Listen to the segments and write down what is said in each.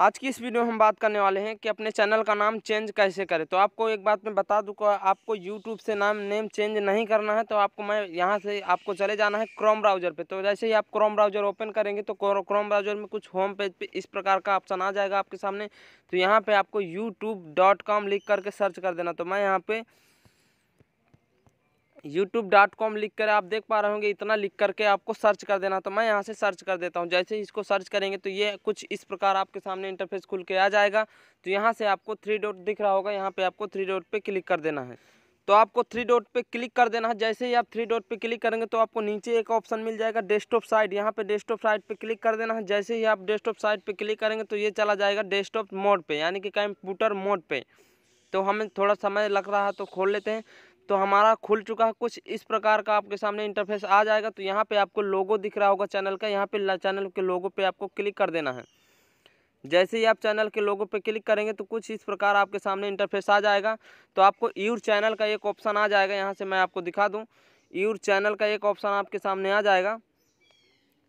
आज की इस वीडियो में हम बात करने वाले हैं कि अपने चैनल का नाम चेंज कैसे करें तो आपको एक बात मैं बता दूँ आपको यूट्यूब से नाम नेम चेंज नहीं करना है तो आपको मैं यहाँ से आपको चले जाना है क्रोम ब्राउज़र पे तो जैसे ही आप क्रोम ब्राउज़र ओपन करेंगे तो क्रोम ब्राउज़र में कुछ होम पेज पर इस प्रकार का ऑप्शन आ जाएगा आपके सामने तो यहाँ पर आपको यूट्यूब लिख करके सर्च कर देना तो मैं यहाँ पर यूट्यूब डॉट कॉम लिख कर आप देख पा रहे होंगे इतना लिख करके आपको सर्च कर देना तो मैं यहाँ से सर्च कर देता हूँ जैसे इसको सर्च करेंगे तो ये कुछ इस प्रकार आपके सामने इंटरफेस खुल के आ जाएगा तो यहाँ से आपको थ्री डॉट दिख रहा होगा यहाँ पे आपको थ्री डॉट पे क्लिक कर देना है तो आपको थ्री डॉट पे क्लिक कर देना है जैसे ही आप थ्री डॉट पे क्लिक करेंगे तो आपको नीचे एक ऑप्शन मिल जाएगा डेस्कटॉप साइट यहाँ पे डेस्कटॉप साइट पे क्लिक कर देना है जैसे ही आप डेस्कटॉप साइट पे क्लिक करेंगे तो ये चला जाएगा डेस्कटॉप मोड पे यानी कि कंप्यूटर मोड पे तो हमें थोड़ा समय लग रहा है तो खोल लेते हैं तो हमारा खुल चुका है कुछ इस प्रकार का आपके सामने इंटरफेस आ जाएगा तो यहाँ पे आपको लोगो दिख रहा होगा चैनल का यहाँ पे चैनल के लोगो पे आपको क्लिक कर देना है जैसे ही आप चैनल के लोगों पे क्लिक करेंगे तो कुछ इस प्रकार आपके सामने इंटरफेस आ जाएगा तो आपको यूर चैनल का एक ऑप्शन आ जाएगा यहाँ से मैं आपको दिखा दूँ यूर चैनल का एक ऑप्शन आपके सामने आ जाएगा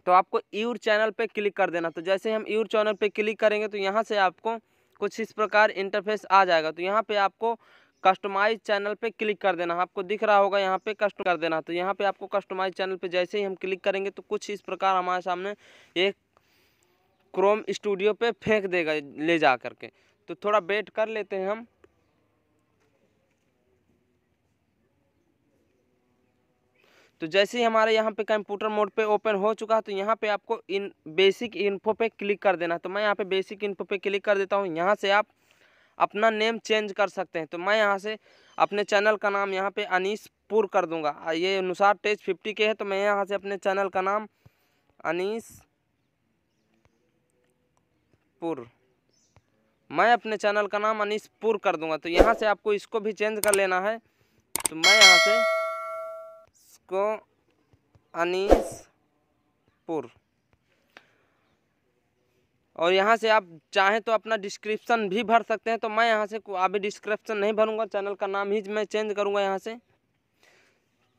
तो आपको यूर चैनल पर क्लिक कर देना तो जैसे हम यूर चैनल पर क्लिक करेंगे तो यहाँ से आपको कुछ इस प्रकार इंटरफेस आ जाएगा तो यहाँ पे आपको कस्टमाइज चैनल पे क्लिक कर देना आपको दिख रहा होगा यहाँ पे कस्टम कर देना तो यहाँ पे आपको कस्टमाइज चैनल पे जैसे ही हम क्लिक करेंगे तो कुछ इस प्रकार हमारे सामने एक क्रोम स्टूडियो पे फेंक देगा ले जा करके तो थोड़ा वेट कर लेते हैं हम तो जैसे ही हमारे यहाँ पे कंप्यूटर मोड पे ओपन हो चुका है तो यहाँ पे आपको इन बेसिक इन्फो पे क्लिक कर देना तो मैं यहाँ पे बेसिक इन्फो पे क्लिक कर देता हूँ यहाँ से आप अपना नेम चेंज कर सकते हैं तो मैं यहाँ से अपने चैनल का नाम यहाँ पे अनीसपुर कर दूंगा ये अनुसार टेज फिफ्टी के है तो मैं यहाँ से अपने चैनल का नाम अनीसपुर मैं अपने चैनल का नाम अनीसपुर कर दूंगा तो यहाँ से आपको इसको भी चेंज कर लेना है तो मैं यहाँ से इसको अनीसपुर और यहाँ से आप चाहें तो अपना डिस्क्रिप्शन भी भर सकते हैं तो मैं यहाँ से अभी डिस्क्रिप्शन नहीं भरूँगा चैनल का नाम ही मैं चेंज करूँगा यहाँ से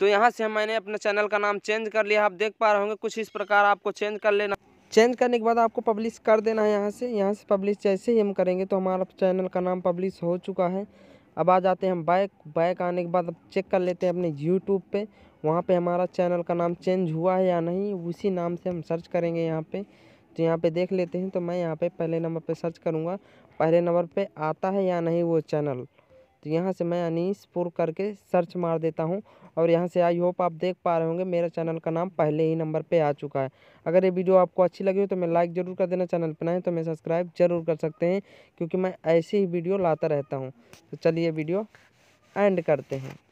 तो यहाँ से मैंने अपने चैनल का नाम चेंज कर लिया आप देख पा रहे होंगे कुछ इस प्रकार आपको चेंज कर लेना चेंज करने के बाद आपको पब्लिश कर देना है यहाँ से यहाँ से पब्लिश जैसे ही हम करेंगे तो हमारा चैनल का नाम पब्लिश हो चुका है अब आ जाते हैं हम बैक बैक आने के बाद अब चेक कर लेते हैं अपने यूट्यूब पे वहाँ पे हमारा चैनल का नाम चेंज हुआ है या नहीं उसी नाम से हम सर्च करेंगे यहाँ पे तो यहाँ पे देख लेते हैं तो मैं यहाँ पे पहले नंबर पे सर्च करूँगा पहले नंबर पे आता है या नहीं वो चैनल तो यहाँ से मैं अनिसपुर करके सर्च मार देता हूँ और यहाँ से आई होप आप देख पा रहे होंगे मेरा चैनल का नाम पहले ही नंबर पे आ चुका है अगर ये वीडियो आपको अच्छी लगी हो तो मैं लाइक ज़रूर कर देना चैनल पर ना तो मैं सब्सक्राइब ज़रूर कर सकते हैं क्योंकि मैं ऐसे ही वीडियो लाता रहता हूँ तो चलिए वीडियो एंड करते हैं